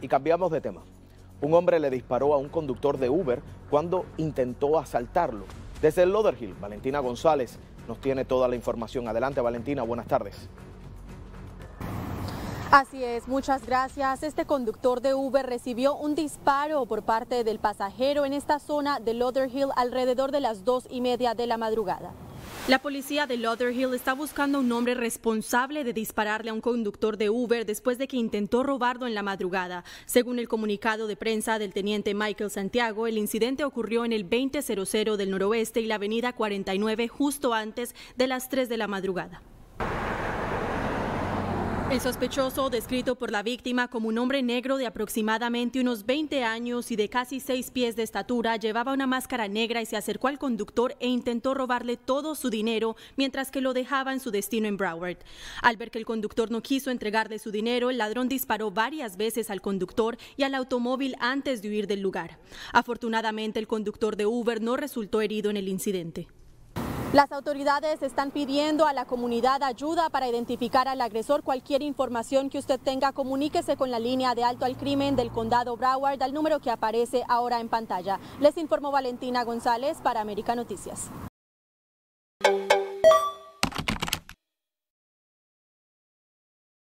Y cambiamos de tema. Un hombre le disparó a un conductor de Uber cuando intentó asaltarlo. Desde el Hill, Valentina González nos tiene toda la información. Adelante, Valentina, buenas tardes. Así es, muchas gracias. Este conductor de Uber recibió un disparo por parte del pasajero en esta zona de Hill alrededor de las dos y media de la madrugada. La policía de Hill está buscando a un hombre responsable de dispararle a un conductor de Uber después de que intentó robarlo en la madrugada. Según el comunicado de prensa del teniente Michael Santiago, el incidente ocurrió en el 2000 del noroeste y la avenida 49 justo antes de las 3 de la madrugada. El sospechoso, descrito por la víctima como un hombre negro de aproximadamente unos 20 años y de casi 6 pies de estatura, llevaba una máscara negra y se acercó al conductor e intentó robarle todo su dinero mientras que lo dejaba en su destino en Broward. Al ver que el conductor no quiso entregarle su dinero, el ladrón disparó varias veces al conductor y al automóvil antes de huir del lugar. Afortunadamente, el conductor de Uber no resultó herido en el incidente. Las autoridades están pidiendo a la comunidad ayuda para identificar al agresor. Cualquier información que usted tenga, comuníquese con la línea de alto al crimen del condado Broward al número que aparece ahora en pantalla. Les informó Valentina González para América Noticias.